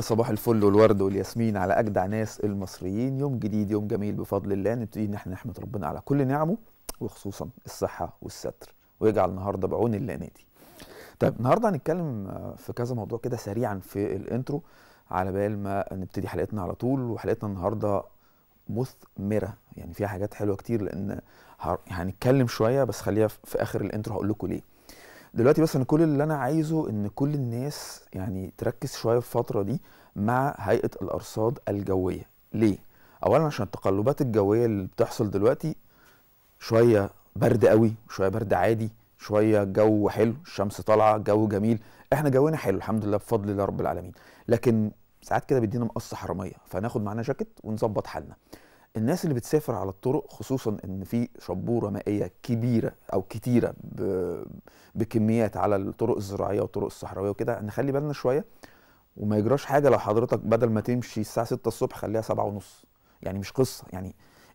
صباح الفل والورد والياسمين على اجدع ناس المصريين يوم جديد يوم جميل بفضل الله نبتدي ان احنا نحمد ربنا على كل نعمه وخصوصا الصحه والستر ويجعل النهارده بعون الله نادي طيب النهارده هنتكلم آه، في كذا موضوع كده سريعا في الانترو على بال ما نبتدي حلقتنا على طول وحلقتنا النهارده مثمره يعني فيها حاجات حلوه كتير لان هنتكلم شويه بس خليها في اخر الانترو هقول لكم ليه دلوقتي بس انا كل اللي انا عايزه ان كل الناس يعني تركز شويه في الفتره دي مع هيئه الارصاد الجويه ليه اولا عشان التقلبات الجويه اللي بتحصل دلوقتي شويه برد قوي شويه برد عادي شويه جو حلو الشمس طالعه جو جميل احنا جونا حلو الحمد لله بفضل الله رب العالمين لكن ساعات كده بيدينا مقص حراميه فناخد معانا جاكيت ونظبط حالنا الناس اللي بتسافر على الطرق خصوصا ان في شبوره مائيه كبيره او كتيره بكميات على الطرق الزراعيه والطرق الصحراويه وكده نخلي بالنا شويه وما يجراش حاجه لو حضرتك بدل ما تمشي الساعه 6 الصبح خليها 7 ونص يعني مش قصه يعني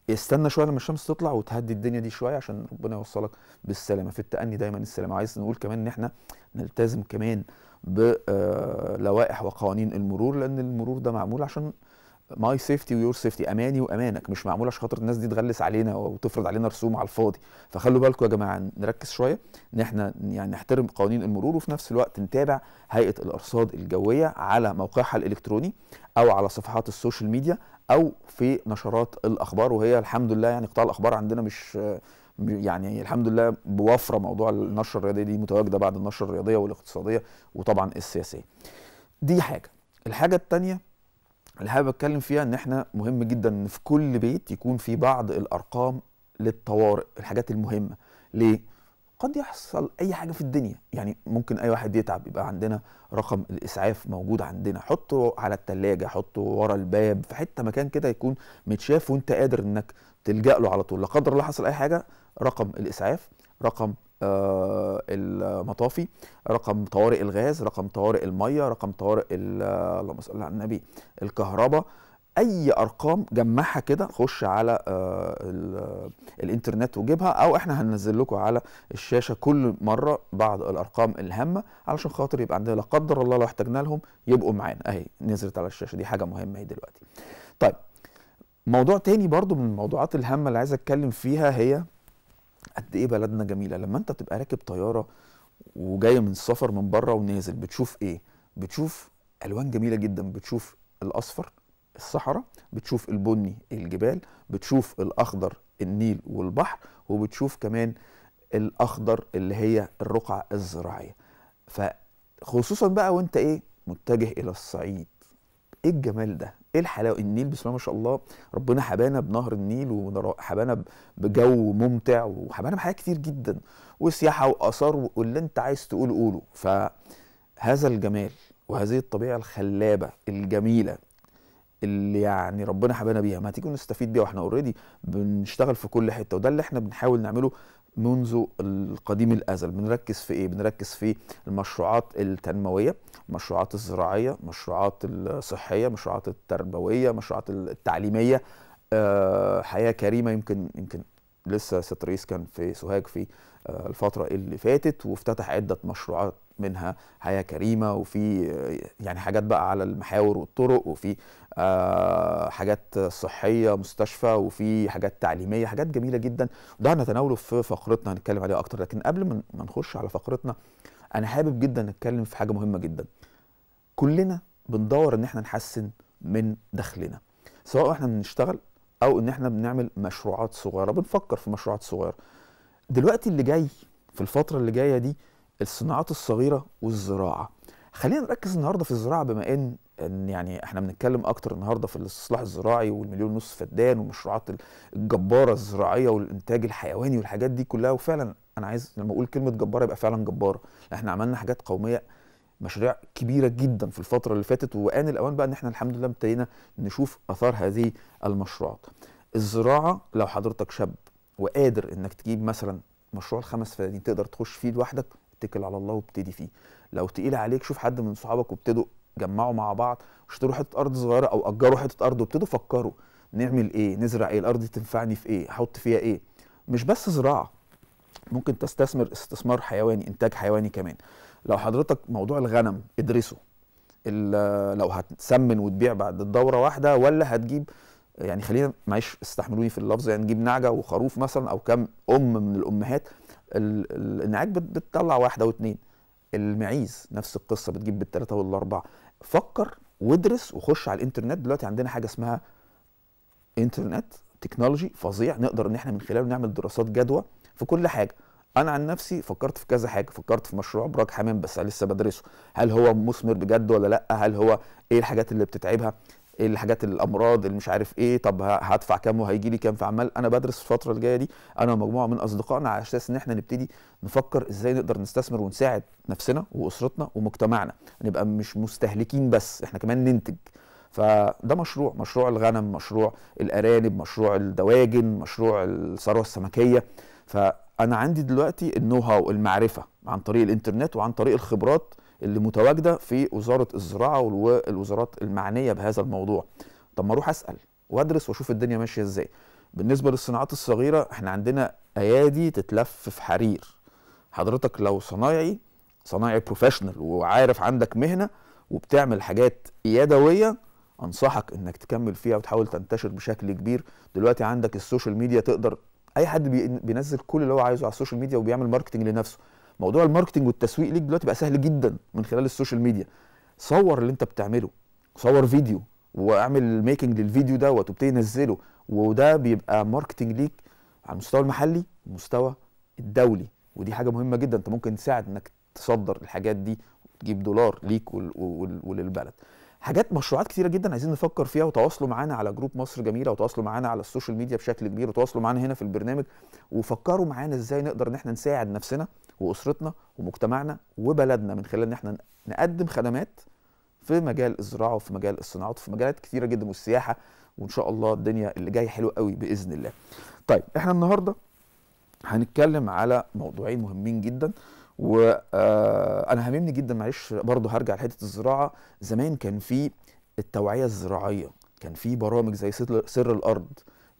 استنى شويه لما الشمس تطلع وتهدي الدنيا دي شويه عشان ربنا يوصلك بالسلامه في التأني دايما السلامه عايز نقول كمان ان احنا نلتزم كمان بلوائح آه، وقوانين المرور لان المرور ده معمول عشان ماي سيفتي ويور سيفتي اماني وامانك مش معمول عشان خاطر الناس دي تغلس علينا وتفرض علينا رسوم على الفاضي فخلوا بالكم يا جماعه نركز شويه ان احنا يعني نحترم قوانين المرور وفي نفس الوقت نتابع هيئه الارصاد الجويه على موقعها الالكتروني او على صفحات السوشيال ميديا او في نشرات الاخبار وهي الحمد لله يعني قطاع الاخبار عندنا مش يعني الحمد لله بوفره موضوع النشره الرياضيه دي متواجده بعد النشره الرياضيه والاقتصاديه وطبعا السياسيه دي حاجه الحاجه الثانيه اللي حابب اتكلم فيها ان احنا مهم جدا ان في كل بيت يكون في بعض الارقام للطوارئ الحاجات المهمه ليه قد يحصل اي حاجه في الدنيا يعني ممكن اي واحد يتعب يبقى عندنا رقم الاسعاف موجود عندنا حطه على التلاجة حطه ورا الباب في حته مكان كده يكون متشاف وانت قادر انك تلجا له على طول لا قدر الله حصل اي حاجه رقم الاسعاف رقم آه، المطافي رقم طوارئ الغاز رقم طوارئ الميه رقم طوارئ اللهم صل على النبي الكهرباء اي ارقام جمعها كده خش على آه، الانترنت وجيبها او احنا هننزل لكم على الشاشه كل مره بعض الارقام الهامه علشان خاطر يبقى عندنا لا قدر الله لو احتاجنا لهم يبقوا معانا اهي نزلت على الشاشه دي حاجه مهمه اهي دلوقتي طيب موضوع تاني برضو من الموضوعات الهامه اللي عايز اتكلم فيها هي قد ايه بلدنا جميله لما انت تبقى راكب طياره وجاي من السفر من بره ونازل بتشوف ايه بتشوف الوان جميله جدا بتشوف الاصفر الصحراء بتشوف البني الجبال بتشوف الاخضر النيل والبحر وبتشوف كمان الاخضر اللي هي الرقعه الزراعيه فخصوصا بقى وانت ايه متجه الى الصعيد ايه الجمال ده ايه الحلاوه النيل بسم الله ما شاء الله ربنا حبانا بنهر النيل وحبانا بجو ممتع وحبانا بحاجات كتير جدا وسياحه واثار واللي انت عايز تقول قوله فهذا الجمال وهذه الطبيعه الخلابه الجميله اللي يعني ربنا حبانا بيها ما تيجي نستفيد بيها واحنا اوريدي بنشتغل في كل حته وده اللي احنا بنحاول نعمله منذ القديم الازل بنركز في ايه بنركز في المشروعات التنمويه المشروعات الزراعيه المشروعات الصحيه المشروعات التربويه المشروعات التعليميه أه حياه كريمه يمكن يمكن لسه ستريس كان في سوهاج في آه، الفتره اللي فاتت وافتتح عده مشروعات منها حياه كريمه وفي آه، يعني حاجات بقى على المحاور والطرق وفي آه، حاجات صحيه مستشفى وفي حاجات تعليميه حاجات جميله جدا ده هنتناوله في فقرتنا هنتكلم عليها اكتر لكن قبل ما نخش على فقرتنا انا حابب جدا نتكلم في حاجه مهمه جدا كلنا بندور ان احنا نحسن من دخلنا سواء احنا بنشتغل او ان احنا بنعمل مشروعات صغيره بنفكر في مشروعات صغيره دلوقتي اللي جاي في الفتره اللي جايه دي الصناعات الصغيره والزراعه خلينا نركز النهارده في الزراعه بما ان ان يعني احنا بنتكلم اكتر النهارده في الاستصلاح الزراعي والمليون ونص فدان والمشروعات الجباره الزراعيه والانتاج الحيواني والحاجات دي كلها وفعلا انا عايز لما اقول كلمه جباره يبقى فعلا جباره احنا عملنا حاجات قوميه مشاريع كبيره جدا في الفتره اللي فاتت وان الاوان بقى ان احنا الحمد لله ابتدينا نشوف اثار هذه المشروعات الزراعه لو حضرتك شاب وقادر انك تجيب مثلا مشروع الخمس فدانين تقدر تخش فيه لوحدك اتكل على الله وابتدي فيه لو تقيل عليك شوف حد من صحابك وابتدوا جمعوا مع بعض واشتروا حته ارض صغيره او اجروا حته ارض وابتدوا فكروا نعمل ايه نزرع ايه الارض دي تنفعني في ايه احط فيها ايه مش بس زراعه ممكن تستثمر استثمار حيواني انتاج حيواني كمان لو حضرتك موضوع الغنم ادرسه آه، لو هتسمن وتبيع بعد الدوره واحده ولا هتجيب يعني خلينا معلش استحملوني في اللفظ يعني نجيب نعجه وخروف مثلا او كم ام من الامهات النعاج بتطلع واحده واثنين المعيز نفس القصه بتجيب بالثلاثه والاربعه فكر وادرس وخش على الانترنت دلوقتي عندنا حاجه اسمها انترنت تكنولوجي فظيع نقدر ان احنا من خلاله نعمل دراسات جدوى في كل حاجه انا عن نفسي فكرت في كذا حاجه فكرت في مشروع براك حمام بس لسه بدرسه هل هو مثمر بجد ولا لا هل هو ايه الحاجات اللي بتتعبها ايه الحاجات الامراض اللي مش عارف ايه طب هدفع كام وهيجي لي كام في عمال انا بدرس الفتره الجايه دي انا ومجموعه من اصدقائنا على اساس ان احنا نبتدي نفكر ازاي نقدر نستثمر ونساعد نفسنا واسرتنا ومجتمعنا نبقى مش مستهلكين بس احنا كمان ننتج فده مشروع مشروع الغنم مشروع الارانب مشروع الدواجن مشروع الثروه السمكيه فانا عندي دلوقتي النو هاو المعرفه عن طريق الانترنت وعن طريق الخبرات اللي متواجده في وزاره الزراعه والوزارات المعنيه بهذا الموضوع طب ما اروح اسال وادرس واشوف الدنيا ماشيه ازاي بالنسبه للصناعات الصغيره احنا عندنا ايادي تتلف في حرير حضرتك لو صنايعي صنايعي بروفيشنال وعارف عندك مهنه وبتعمل حاجات يدويه انصحك انك تكمل فيها وتحاول تنتشر بشكل كبير دلوقتي عندك السوشيال ميديا تقدر اي حد بينزل كل اللي هو عايزه على السوشيال ميديا وبيعمل ماركتنج لنفسه موضوع الماركتنج والتسويق ليك دلوقتي بقى سهل جدا من خلال السوشيال ميديا صور اللي انت بتعمله صور فيديو واعمل ميكنج للفيديو دوت وابتدي نزله وده بيبقى ماركتنج ليك على المستوى المحلي والمستوى الدولي ودي حاجه مهمه جدا انت ممكن تساعد انك تصدر الحاجات دي وتجيب دولار ليك ول ول وللبلد حاجات مشروعات كتيره جدا عايزين نفكر فيها وتواصلوا معانا على جروب مصر جميله وتواصلوا معانا على السوشيال ميديا بشكل كبير وتواصلوا معانا هنا في البرنامج وفكروا معانا ازاي نقدر ان احنا نساعد نفسنا واسرتنا ومجتمعنا وبلدنا من خلال ان احنا نقدم خدمات في مجال الزراعه وفي مجال الصناعات وفي مجالات كثيره جدا والسياحه وان شاء الله الدنيا اللي جايه حلوه قوي باذن الله. طيب احنا النهارده هنتكلم على موضوعين مهمين جدا وانا آه، هاممني جدا معلش برضه هرجع لحته الزراعه زمان كان في التوعيه الزراعيه كان في برامج زي سر الارض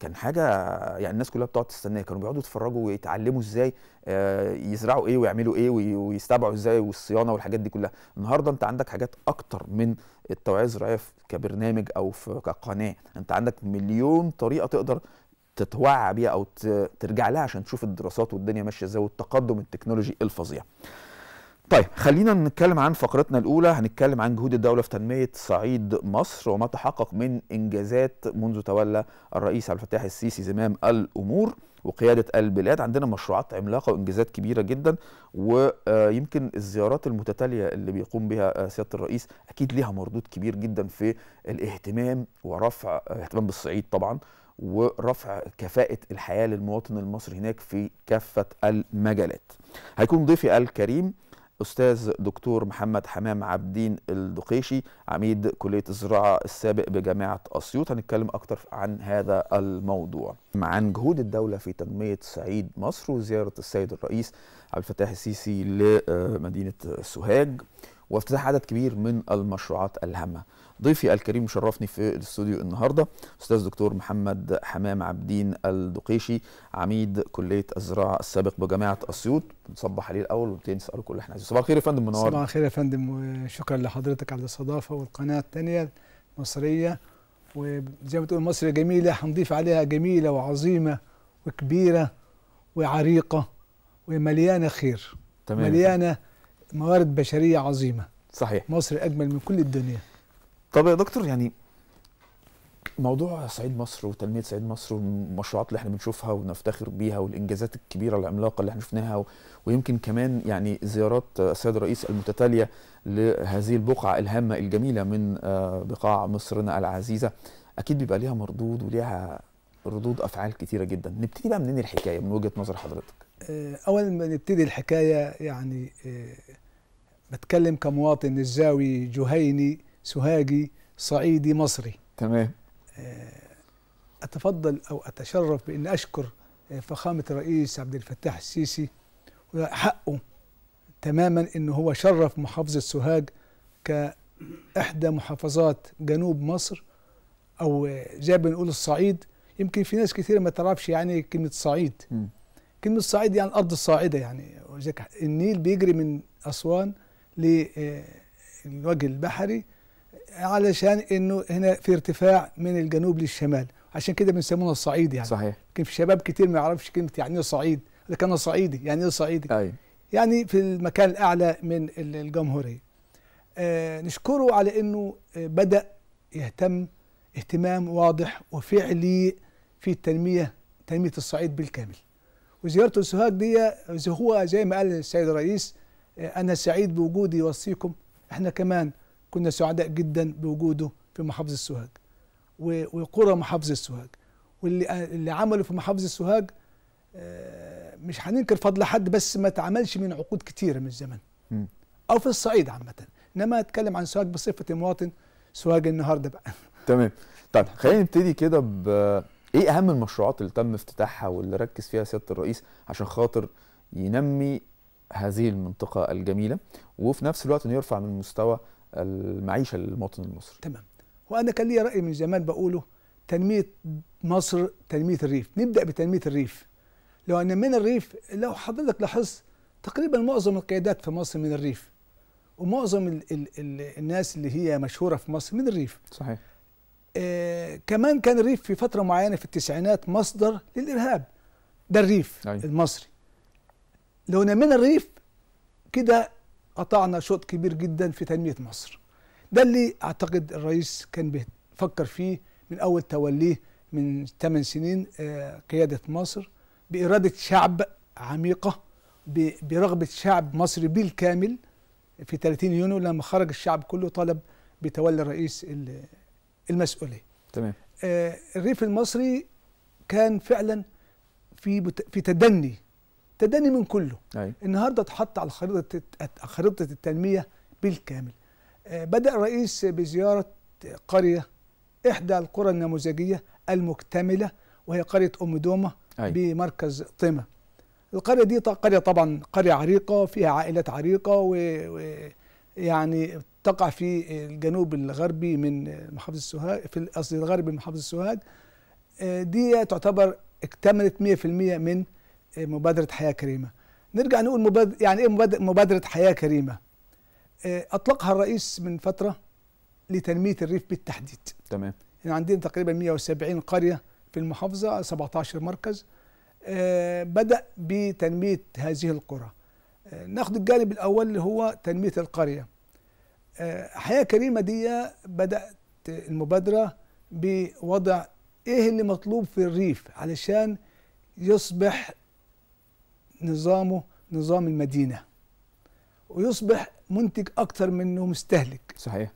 كان حاجه يعني الناس كلها بتقعد تستناه كانوا بيقعدوا يتفرجوا ويتعلموا ازاي آه، يزرعوا ايه ويعملوا ايه ويستبعوا ازاي والصيانه والحاجات دي كلها النهارده انت عندك حاجات اكتر من التوعيه الزراعيه كبرنامج او كقناه انت عندك مليون طريقه تقدر تتوعى بيها او ترجع لها عشان تشوف الدراسات والدنيا ماشيه ازاي والتقدم التكنولوجي الفظيع طيب خلينا نتكلم عن فقرتنا الاولى هنتكلم عن جهود الدوله في تنميه صعيد مصر وما تحقق من انجازات منذ تولى الرئيس عبد الفتاح السيسي زمام الامور وقياده البلاد عندنا مشروعات عملاقه وانجازات كبيره جدا ويمكن الزيارات المتتاليه اللي بيقوم بها سياده الرئيس اكيد ليها مردود كبير جدا في الاهتمام ورفع اهتمام بالصعيد طبعا ورفع كفاءة الحياة للمواطن المصري هناك في كافة المجالات هيكون ضيفي الكريم أستاذ دكتور محمد حمام عبدين الدقيشي عميد كلية الزراعة السابق بجامعة أسيوط هنتكلم أكتر عن هذا الموضوع عن جهود الدولة في تنمية صعيد مصر وزيارة السيد الرئيس عبد الفتاح السيسي لمدينة سوهاج وافتتاح عدد كبير من المشروعات الهامه ضيفي الكريم شرفني في الاستوديو النهارده استاذ دكتور محمد حمام عبدين الدقيشي عميد كليه الزراعه السابق بجامعه اسيوط نصبح عليه الاول وبالتالي نساله كل اللي احنا عايزينه صباح الخير يا فندم منور صباح الخير يا فندم وشكرا لحضرتك على الاستضافه والقناه الثانيه المصريه وزي ما تقول مصر جميله هنضيف عليها جميله وعظيمه وكبيره وعريقه ومليانه خير تمام مليانه موارد بشريه عظيمه صحيح مصر اجمل من كل الدنيا طب يا دكتور يعني موضوع صعيد مصر وتنميه صعيد مصر والمشروعات اللي احنا بنشوفها ونفتخر بيها والانجازات الكبيره العملاقه اللي احنا شفناها ويمكن كمان يعني زيارات السيد الرئيس المتتاليه لهذه البقعه الهامه الجميله من آه، بقاع مصرنا العزيزه اكيد بيبقى ليها مردود وليها ردود افعال كثيره جدا نبتدي بقى منين الحكايه من وجهه نظر حضرتك آه، اولا ما نبتدي الحكايه يعني آه، بتكلم كمواطن نزاوي جهيني سوهاجي صعيدي مصري تمام آه، اتفضل او اتشرف بان اشكر آه، فخامه الرئيس عبد الفتاح السيسي وحقه تماما ان هو شرف محافظه سوهاج كاحدى محافظات جنوب مصر او آه، زي ما بنقول الصعيد يمكن في ناس كثير ما تعرفش يعني كلمه صعيد م. كلمه صعيد يعني الارض الصاعده يعني النيل بيجري من اسوان للوجه البحري علشان انه هنا في ارتفاع من الجنوب للشمال عشان كده بنسموها الصعيد يعني صحيح كان في شباب كتير ما يعرفش كلمه يعني ايه صعيد ده كان صعيدي يعني ايه صعيدي أي. يعني في المكان الاعلى من الجمهوريه آه نشكره على انه آه، بدا يهتم اهتمام واضح وفعلي في التنميه تنميه الصعيد بالكامل وزيارته لسوهاج دي هو زي ما قال السيد الرئيس أنا سعيد بوجودي يوصيكم احنا كمان كنا سعداء جدا بوجوده في محافظة السوهاج وقرى محافظة السوهاج واللي اللي عمله في محافظة السوهاج آه، مش هننكر فضل حد بس ما اتعملش من عقود كتيرة من الزمن أو في الصعيد عامة إنما أتكلم عن سوهاج بصفة مواطن سوهاج النهاردة بقى تمام طيب خلينا نبتدي كده ب ايه اهم المشروعات اللي تم افتتاحها واللي ركز فيها سياده الرئيس عشان خاطر ينمي هذه المنطقة الجميلة وفي نفس الوقت أنه يرفع من مستوى المعيشة للمواطن المصري تمام وأنا كان لي رأي من زمان بقوله تنمية مصر تنمية الريف نبدأ بتنمية الريف لو أن من الريف لو حضرتك لاحظت تقريبا معظم القيادات في مصر من الريف ومعظم الـ الـ الـ الناس اللي هي مشهورة في مصر من الريف صحيح آه كمان كان الريف في فترة معينة في التسعينات مصدر للإرهاب ده الريف أي. أيوه. المصري لو نمينا الريف كده قطعنا شوط كبير جدا في تنميه مصر ده اللي اعتقد الرئيس كان بيفكر فيه من اول توليه من 8 سنين آه، قياده مصر باراده شعب عميقه برغبه شعب مصري بالكامل في 30 يونيو لما خرج الشعب كله طلب بتولي الرئيس المسؤوليه. تمام. آه، الريف المصري كان فعلا في في تدني تداني من كله أي. النهارده اتحط على خريطه خريطه التنميه بالكامل آه، بدا الرئيس بزياره قريه احدى القرى النموذجيه المكتمله وهي قريه ام دومه أي. بمركز طمه القريه دي قريه طبعا قريه عريقه فيها عائلات عريقه ويعني و... يعني تقع في الجنوب الغربي من محافظه سوهاج في قصدي الغربي من محافظه سوهاج آه، دي تعتبر اكتملت 100% من إيه، مبادره حياه كريمه نرجع نقول مبادر يعني ايه مبادره حياه كريمه إيه، اطلقها الرئيس من فتره لتنميه الريف بالتحديد تمام يعني عندنا تقريبا 170 قريه في المحافظه 17 مركز إيه، بدا بتنميه هذه القرى ناخد الجانب الاول اللي هو تنميه القريه حياه كريمه دي بدات المبادره بوضع ايه اللي مطلوب في الريف علشان يصبح نظامه نظام المدينه ويصبح منتج اكثر منه مستهلك صحيح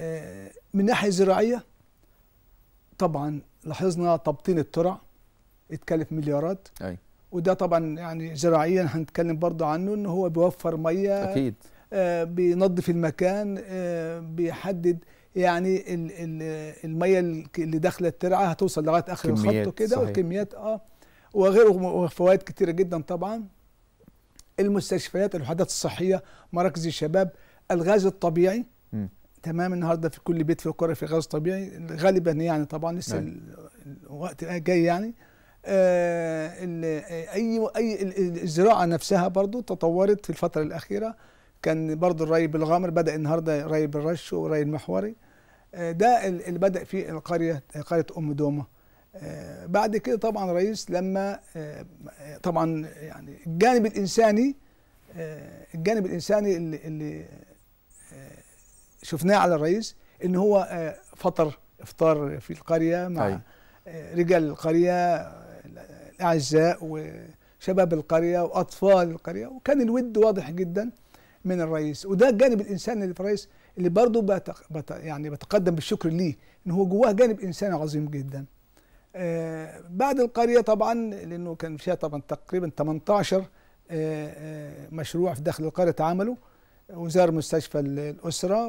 آه، من ناحيه زراعيه طبعا لاحظنا تبطين الترع اتكلف مليارات أي. وده طبعا يعني زراعيا هنتكلم برضه عنه ان هو بيوفر ميه اكيد آه بينظف المكان آه بيحدد يعني الميه اللي داخله الترعه هتوصل لغايه اخر الخط وكده والكميات اه وغيره فوائد كتيرة جدا طبعا المستشفيات الوحدات الصحية مراكز الشباب الغاز الطبيعي م. تمام النهارده في كل بيت في القرى في غاز طبيعي غالبا يعني طبعا لسه نعم. الوقت جاي يعني آه اي اي الزراعه نفسها برضو تطورت في الفتره الاخيره كان برضو الري بالغامر بدا النهارده ري بالرش وري المحوري آه ده اللي بدا فيه القريه قريه ام دومه بعد كده طبعا رئيس لما طبعا يعني الجانب الانساني الجانب الانساني اللي, اللي شفناه على الرئيس ان هو فطر افطار في القريه مع أي. رجال القريه الاعزاء وشباب القريه واطفال القريه وكان الود واضح جدا من الرئيس وده الجانب الانساني اللي في الرئيس اللي برضه بت يعني بتقدم بالشكر ليه ان هو جواه جانب انساني عظيم جدا آه، بعد القريه طبعا لانه كان فيها طبعا تقريبا 18 آه، آه، مشروع في داخل القريه اتعملوا وزار مستشفى الاسره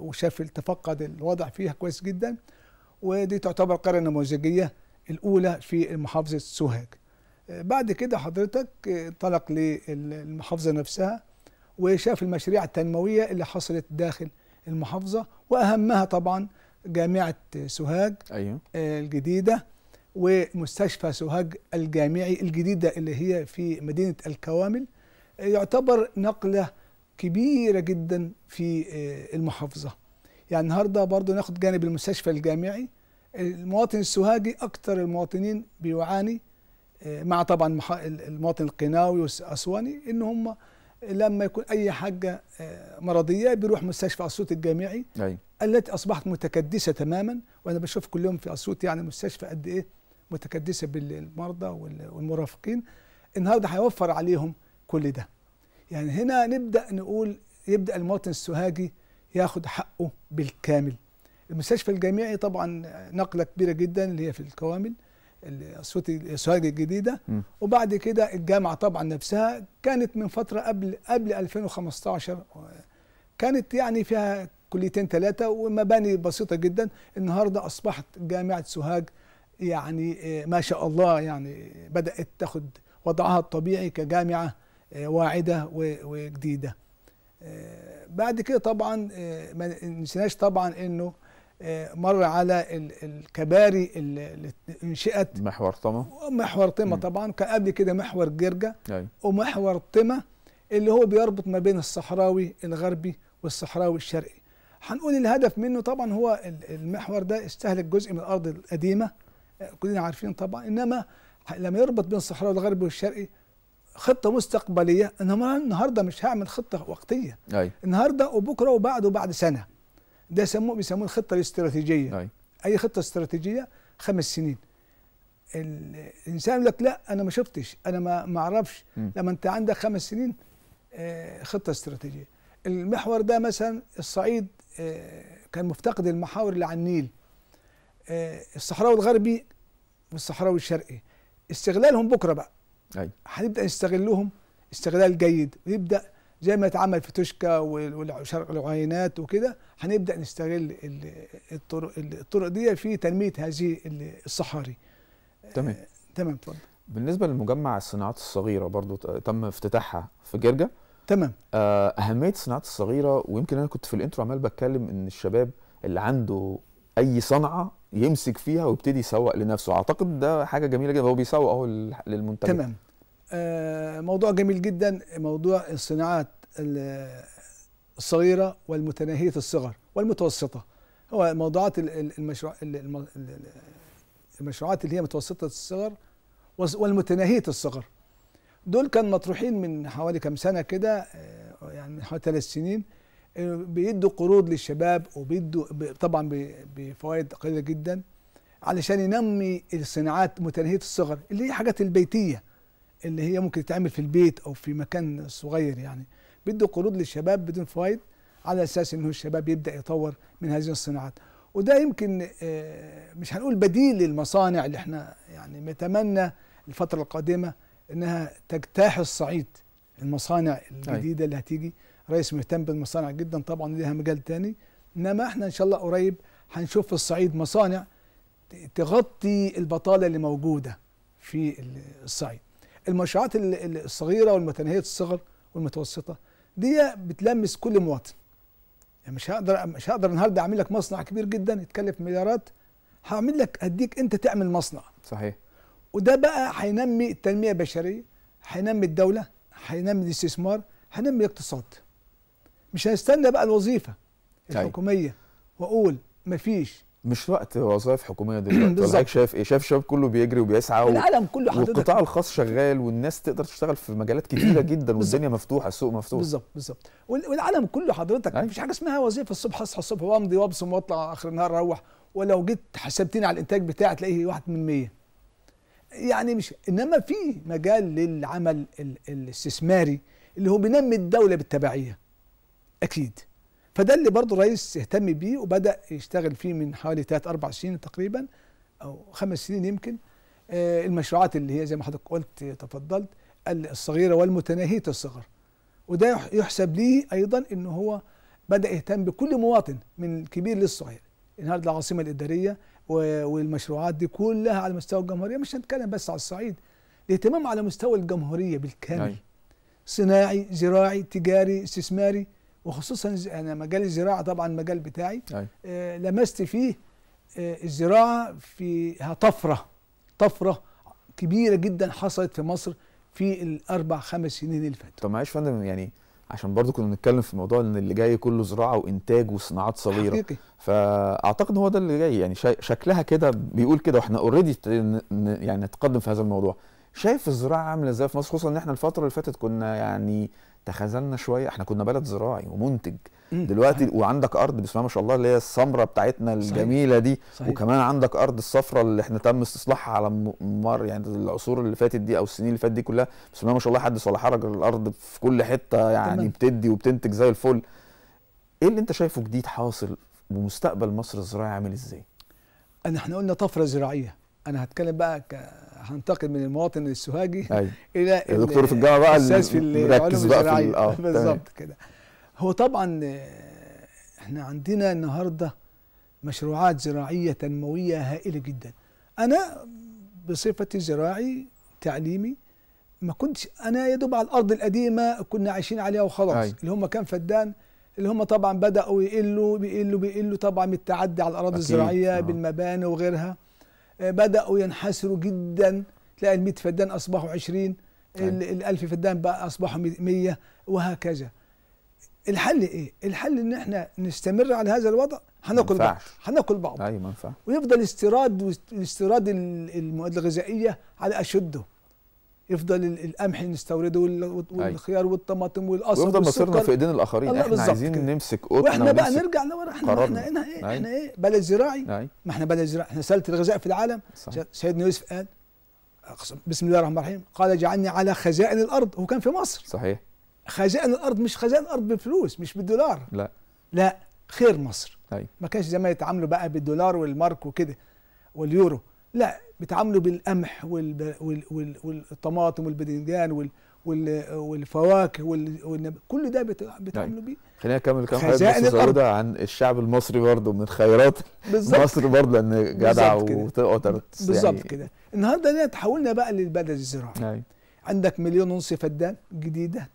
وشاف تفقد الوضع فيها كويس جدا ودي تعتبر قريه نموذجيه الاولى في محافظه سوهاج بعد كده حضرتك انطلق للمحافظه نفسها وشاف المشاريع التنمويه اللي حصلت داخل المحافظه واهمها طبعا جامعه سوهاج أيوه. الجديده ومستشفى سوهاج الجامعي الجديدة اللي هي في مدينة الكوامل يعتبر نقلة كبيرة جدا في آه، المحافظة يعني النهاردة برضو ناخد جانب المستشفى الجامعي المواطن السوهاجي أكثر المواطنين بيعاني آه، مع طبعا المواطن القناوي والأسواني إن هم لما يكون أي حاجة آه، مرضية بيروح مستشفى أسيوط الجامعي أي. التي أصبحت متكدسة تماما وأنا بشوف كل يوم في أسيوط يعني مستشفى قد إيه متكدسه بالمرضى والمرافقين النهارده هيوفر عليهم كل ده يعني هنا نبدا نقول يبدا المواطن السوهاجي ياخد حقه بالكامل المستشفى الجامعي طبعا نقله كبيره جدا اللي هي في الكوامل الصوت السوهاجي الجديده م. وبعد كده الجامعه طبعا نفسها كانت من فتره قبل قبل 2015 كانت يعني فيها كليتين ثلاثه ومباني بسيطه جدا النهارده اصبحت جامعه سوهاج يعني آه، ما شاء الله يعني بدأت تاخد وضعها الطبيعي كجامعة آه، واعدة وجديدة آه، بعد كده طبعا ما ننساش طبعا انه مر على الكباري اللي انشئت محور طمة محور طمة طبعا كان قبل كده محور جرجة أي. أيوة. ومحور طمة اللي هو بيربط ما بين الصحراوي الغربي والصحراوي الشرقي هنقول الهدف منه طبعا هو المحور ده استهلك جزء من الارض القديمه كلنا عارفين طبعا انما لما يربط بين الصحراء والغرب والشرقي خطه مستقبليه انما النهارده مش هعمل خطه وقتيه أي. النهارده وبكره وبعد وبعد سنه ده سموه بيسموه الخطه الاستراتيجيه أي. اي خطه استراتيجيه خمس سنين الانسان يقول لك لا انا ما شفتش انا ما ما اعرفش لما انت عندك خمس سنين آه، خطه استراتيجيه المحور ده مثلا الصعيد آه، كان مفتقد المحاور اللي على النيل آه، الصحراوي الغربي والصحراوي الشرقي استغلالهم بكره بقى أي. هنبدا نستغلهم استغلال جيد نبدا زي ما اتعمل في توشكا وشرق العينات وكده هنبدا نستغل الطرق الطرق دي في تنميه هذه الصحاري آه، تمام تمام اتفضل بالنسبه لمجمع الصناعات الصغيره برضو تم افتتاحها في جرجه تمام آه، اهميه الصناعات الصغيره ويمكن انا كنت في الانترو عمال بتكلم ان الشباب اللي عنده اي صنعه يمسك فيها ويبتدي يسوق لنفسه اعتقد ده حاجه جميله جدا هو بيسوق اهو للمنتج تمام آه موضوع جميل جدا موضوع الصناعات الصغيره والمتناهيه الصغر والمتوسطه هو موضوعات المشروع المشروعات اللي هي متوسطه الصغر والمتناهيه الصغر دول كان مطروحين من حوالي كم سنه كده آه، يعني من حوالي ثلاث سنين بيدوا قروض للشباب وبيدوا طبعا بفوائد قليله جدا علشان ينمي الصناعات متناهيه الصغر اللي هي حاجات البيتيه اللي هي ممكن تتعمل في البيت او في مكان صغير يعني بيدوا قروض للشباب بدون فوائد على اساس انه الشباب يبدا يطور من هذه الصناعات وده يمكن آه، مش هنقول بديل للمصانع اللي احنا يعني نتمنى الفتره القادمه انها تجتاح الصعيد المصانع الجديده اللي هتيجي رئيس مهتم بالمصانع جدا طبعا ليها مجال تاني انما احنا ان شاء الله قريب هنشوف في الصعيد مصانع تغطي البطاله اللي موجوده في الصعيد المشروعات الصغيره والمتناهيه الصغر والمتوسطه دي بتلمس كل مواطن يعني مش هقدر مش هقدر النهارده اعمل لك مصنع كبير جدا يتكلف مليارات هعمل لك هديك انت تعمل مصنع صحيح وده بقى هينمي التنميه البشريه هينمي الدوله هينمي الاستثمار هينمي الاقتصاد مش هستنى بقى الوظيفه طيب. الحكوميه واقول مفيش مش وقت وظائف حكوميه دلوقتي ولا شايف ايه شايف الشباب كله بيجري وبيسعى العالم كله حضرتك والقطاع الخاص شغال والناس تقدر تشتغل في مجالات كتيره جدا والدنيا مفتوحه السوق مفتوح بالظبط بالظبط والعالم كله حضرتك أيوة. مفيش حاجه اسمها وظيفه الصبح اصحى الصبح وامضي وابصم واطلع اخر النهار اروح ولو جيت حسبتني على الانتاج بتاعي تلاقيه واحد من 100 يعني مش انما في مجال للعمل الاستثماري اللي هو بينمي الدوله بالتبعيه اكيد فده اللي برضه الرئيس اهتم بيه وبدا يشتغل فيه من حوالي ثلاث اربع سنين تقريبا او خمس سنين يمكن آه، المشروعات اللي هي زي ما حضرتك قلت تفضلت الصغيره والمتناهيه الصغر وده يحسب ليه ايضا ان هو بدا يهتم بكل مواطن من الكبير للصغير النهارده العاصمه الاداريه والمشروعات دي كلها على مستوى الجمهوريه مش هنتكلم بس على الصعيد الاهتمام على مستوى الجمهوريه بالكامل صناعي زراعي تجاري استثماري وخصوصا انا يعني مجال الزراعه طبعا المجال بتاعي أي. آه، لمست فيه آه، الزراعه فيها طفره طفره كبيره جدا حصلت في مصر في الاربع خمس سنين اللي فاتوا طب معلش يا فندم يعني عشان برضو كنا بنتكلم في موضوع ان اللي جاي كله زراعه وانتاج وصناعات صغيره حقيقي. فاعتقد هو ده اللي جاي يعني شكلها كده بيقول كده واحنا اوريدي يعني نتقدم في هذا الموضوع شايف الزراعه عامله ازاي في مصر خصوصا ان احنا الفتره اللي فاتت كنا يعني تخاذلنا شويه احنا كنا بلد زراعي ومنتج مم. دلوقتي صحيح. وعندك ارض بسم الله ما شاء الله اللي هي السمره بتاعتنا الجميله دي صحيح. وكمان عندك ارض الصفراء اللي احنا تم استصلاحها على مر يعني العصور اللي فاتت دي او السنين اللي فاتت دي كلها بسم الله ما شاء الله حدث ولا حرج الارض في كل حته يعني تمام. بتدي وبتنتج زي الفل ايه اللي انت شايفه جديد حاصل ومستقبل مصر الزراعي عامل ازاي؟ انا احنا قلنا طفره زراعيه انا هتكلم بقى ك هنتقل من المواطن السوهاجي أيوة. الى الدكتور في الجامعه بقى الاستاذ في العلوم اه بالظبط كده هو طبعا آه، احنا عندنا النهارده مشروعات زراعيه تنمويه هائله جدا انا بصفتي زراعي تعليمي ما كنتش انا يا دوب على الارض القديمه كنا عايشين عليها وخلاص أي. اللي هم كان فدان اللي هم طبعا بداوا يقلوا بيقلوا بيقلوا طبعا التعدي على الاراضي الزراعيه آه. بالمباني وغيرها آه، بدأوا ينحسروا جدا تلاقي ال 100 فدان أصبحوا 20 طيب. ال 1000 فدان بقى أصبحوا 100 وهكذا الحل ايه؟ الحل ان احنا نستمر على هذا الوضع هناكل بعض هناكل بعض ايوه ما ويفضل استيراد الاستيراد المواد الغذائيه على اشده يفضل القمح نستورده والخيار والطماطم والقصب ويفضل مصيرنا في ايدين الاخرين احنا عايزين كده. نمسك قطن واحنا بقى نرجع لورا احنا احنا ايه احنا ايه بلد زراعي ما احنا بلد زراعي احنا سله الغذاء في العالم صح. سيدنا يوسف قال بسم الله الرحمن الرحيم قال جعلني على خزائن الارض هو كان في مصر صحيح خزائن الارض مش خزائن الارض بفلوس مش بالدولار لا لا خير مصر أي. ما كانش زي ما يتعاملوا بقى بالدولار والمارك وكده واليورو لا بيتعاملوا بالقمح والطماطم والباذنجان والفواكه والنب... كل ده بيتعاملوا طيب. بيه خلينا نكمل كم حاجه عن الشعب المصري برضه من خيرات بالزبط. مصر برضه لان جدع وتقدر يعني. بالظبط كده النهارده ده تحولنا بقى للبلد الزراعي عندك مليون ونص فدان جديده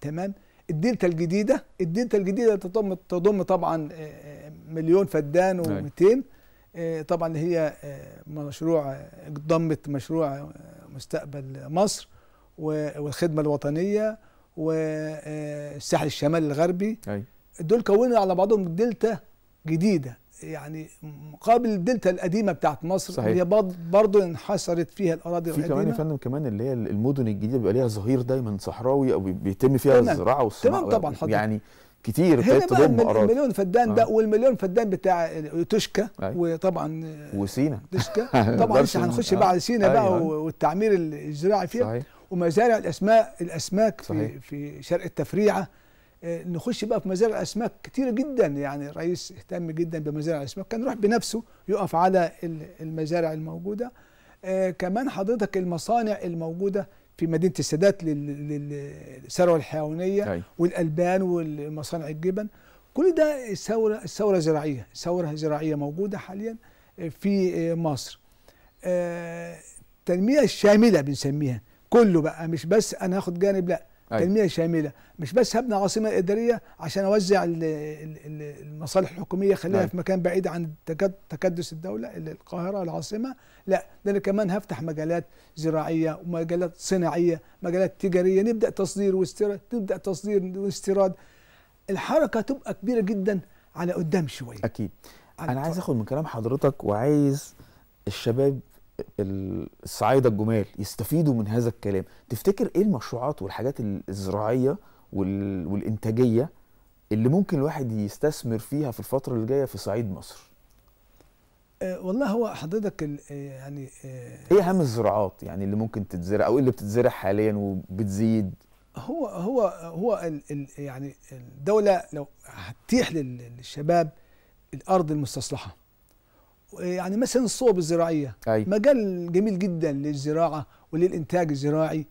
تمام الدلتا الجديده الدلتا الجديده تضم تضم طبعا مليون فدان و200 آه، طبعا هي آه، مشروع آه، ضمت مشروع مستقبل مصر والخدمه الوطنيه والساحل الشمالي الغربي دول كونوا على بعضهم دلتا جديده يعني مقابل الدلتا القديمه بتاعت مصر صحيح. اللي هي برضه انحصرت فيها الاراضي في القديمه كمان يا فندم كمان اللي هي المدن الجديده بيبقى ليها ظهير دايما صحراوي او بيتم فيها الزراعه والصناعه تمام طبعا حضرتك يعني كتير ابتدت تضم اراضي المليون فدان آه. ده والمليون فدان بتاع توشكا وطبعا وسينا توشكا طبعا لسه هنخش بقى على سينا آه. بقى أيوة. والتعمير الزراعي فيها صحيح. ومزارع الاسماك الاسماك صحيح. في في شرق التفريعه آه، نخش بقى في مزارع الاسماك كتير جدا يعني الرئيس اهتم جدا بمزارع الاسماك كان يروح بنفسه يقف على المزارع الموجوده آه، كمان حضرتك المصانع الموجوده في مدينه السادات للثروه الحيوانيه والالبان والمصانع الجبن كل ده ثوره ثوره زراعيه ثوره زراعيه موجوده حاليا في مصر التنميه آه، الشامله بنسميها كله بقى مش بس انا هاخد جانب لا أيوة. تنميه شامله مش بس هبني عاصمه اداريه عشان اوزع المصالح الحكوميه خليها أيوة. في مكان بعيد عن تكدس الدوله القاهره العاصمه لا ده انا كمان هفتح مجالات زراعيه ومجالات صناعيه مجالات تجاريه نبدا تصدير واستيراد تبدا تصدير واستيراد الحركه تبقى كبيره جدا على قدام شويه اكيد انا عايز اخد من كلام حضرتك وعايز الشباب الصعايده الجمال يستفيدوا من هذا الكلام تفتكر ايه المشروعات والحاجات الزراعيه والانتاجيه اللي ممكن الواحد يستثمر فيها في الفتره اللي جايه في صعيد مصر آه، والله هو حضرتك آه، يعني آه، ايه اهم الزراعات يعني اللي ممكن تتزرع او اللي بتتزرع حاليا وبتزيد هو هو هو الـ الـ يعني الدوله لو هتتيح للشباب الارض المستصلحه يعني مثلا الصوب الزراعيه أي. مجال جميل جدا للزراعه وللانتاج الزراعي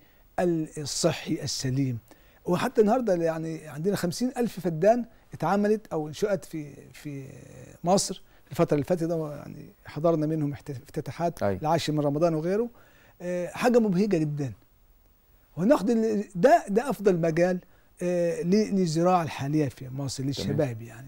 الصحي السليم وحتى النهارده يعني عندنا خمسين ألف فدان اتعملت او انشئت في في مصر الفتره اللي فاتت يعني حضرنا منهم افتتاحات العاشر من رمضان وغيره آه، حاجه مبهجه جدا وناخد ده ده افضل مجال آه، للزراعه الحاليه في مصر للشباب يعني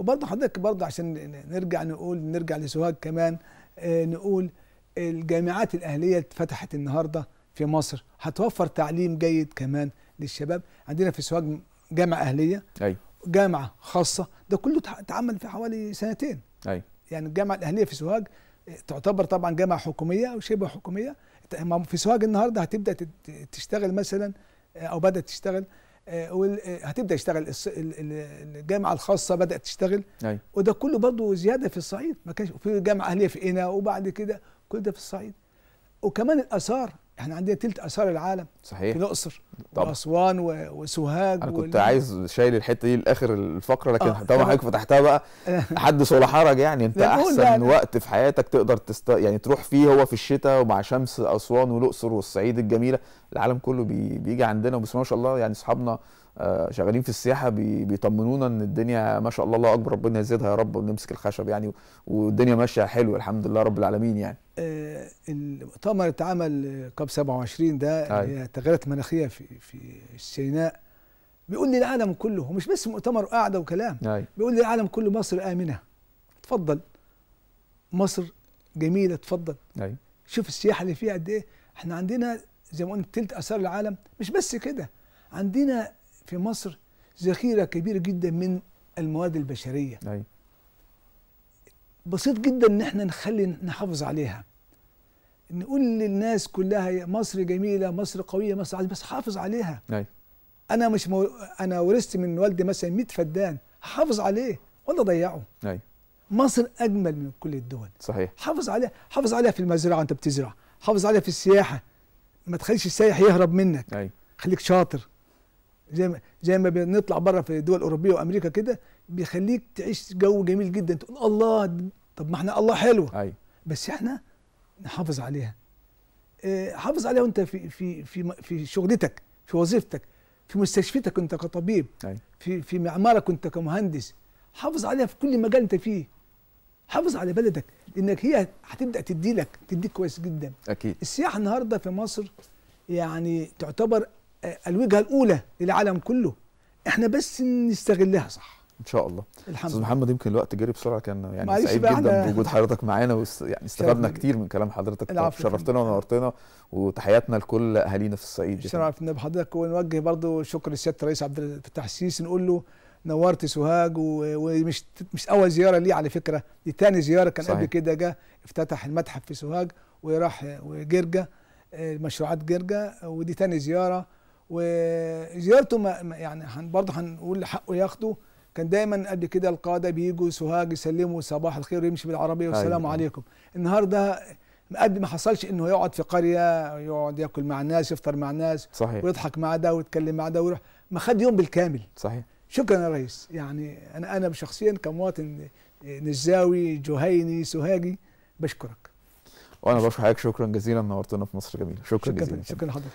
وبرضه حضرتك برضه عشان نرجع نقول نرجع لسوهاج كمان آه، نقول الجامعات الاهليه اتفتحت النهارده في مصر هتوفر تعليم جيد كمان للشباب عندنا في سوهاج جامعه اهليه ايوه جامعه خاصه ده كله اتعمل في حوالي سنتين ايوه يعني الجامعه الاهليه في سوهاج آه، تعتبر طبعا جامعه حكوميه او شبه حكوميه في سوهاج النهارده هتبدا تشتغل مثلا آه، او بدات تشتغل آه، آه، هتبدا يشتغل الجامعه الخاصه بدات تشتغل وده كله برضه زياده في الصعيد ما كانش في جامعه اهليه في قنا وبعد كده كل ده في الصعيد وكمان الاثار احنا عندنا تلت اثار العالم صحيح في الاقصر واسوان وسوهاج انا كنت عايز شايل الحته دي لاخر الفقره لكن آه. طبعا حضرتك فتحتها بقى حد ولا حرج يعني انت احسن وقت في حياتك تقدر تست... يعني تروح فيه هو في الشتاء ومع شمس اسوان والاقصر والصعيد الجميله العالم كله بي... بيجي عندنا وبسم الله ما شاء الله يعني اصحابنا آه، شغالين في السياحه بيطمنونا ان الدنيا ما شاء الله الله اكبر ربنا يزيدها يا رب ونمسك الخشب يعني والدنيا ماشيه حلو الحمد لله رب العالمين يعني آه، المؤتمر المؤتمر اتعمل كاب 27 ده هي التغيرات المناخيه في في سيناء بيقول للعالم كله مش بس مؤتمر قاعده وكلام أي. بيقول للعالم كله مصر امنه اتفضل مصر جميله اتفضل أي. شوف السياحه اللي فيها قد ايه احنا عندنا زي ما قلنا تلت اثار العالم مش بس كده عندنا في مصر ذخيره كبيره جدا من المواد البشريه أي. بسيط جدا ان احنا نخلي نحافظ عليها نقول للناس كلها مصر جميله مصر قويه مصر عزيزة بس حافظ عليها أي. انا مش مو... انا ورثت من والدي مثلا 100 فدان حافظ عليه ولا ضيعه أي. مصر اجمل من كل الدول صحيح حافظ عليها حافظ عليها في المزرعه انت بتزرع حافظ عليها في السياحه ما تخليش السايح يهرب منك أي. خليك شاطر زي ما زي ما بنطلع بره في الدول الاوروبيه وامريكا كده بيخليك تعيش جو جميل جدا تقول الله طب ما احنا الله حلوه ايوه بس احنا نحافظ عليها آه، حافظ عليها وانت في في في في شغلتك في وظيفتك في مستشفيتك انت كطبيب أي. في في معمارك انت كمهندس حافظ عليها في كل مجال انت فيه حافظ على بلدك لانك هي هتبدا تدي لك تديك كويس جدا اكيد السياحه النهارده في مصر يعني تعتبر الوجهه الاولى للعالم كله احنا بس نستغلها صح ان شاء الله الحمد لله محمد يمكن الوقت جري بسرعه كان يعني سعيد جدا بوجود حضرتك معانا يعني استفدنا كتير من كلام حضرتك شرفتنا ونورتنا وتحياتنا لكل اهالينا في الصعيد شرفتنا بحضرتك ونوجه برضو شكر لسياده الرئيس عبد الفتاح السيسي نقول له نورت سوهاج ومش مش اول زياره ليه على فكره دي ثاني زياره كان قبل كده جه افتتح المتحف في سوهاج وراح وجرجا آه، مشروعات جرجا ودي ثاني زياره وزيارته ما يعني برضه هنقول حقه ياخده كان دايما قبل كده القاده بيجوا سوهاج يسلموا صباح الخير ويمشي بالعربيه أيوة. والسلام أيوة. عليكم النهارده قد ما حصلش انه يقعد في قريه يقعد ياكل مع الناس يفطر مع الناس صحيح. ويضحك مع ده ويتكلم مع ده ويروح ما خد يوم بالكامل صحيح شكرا يا ريس يعني انا انا شخصيا كمواطن نزاوي جهيني سوهاجي بشكرك وانا بشكر حضرتك شكرا جزيلا نورتنا في مصر جميله شكرا, شكرا جزيلا شكرا لحضرتك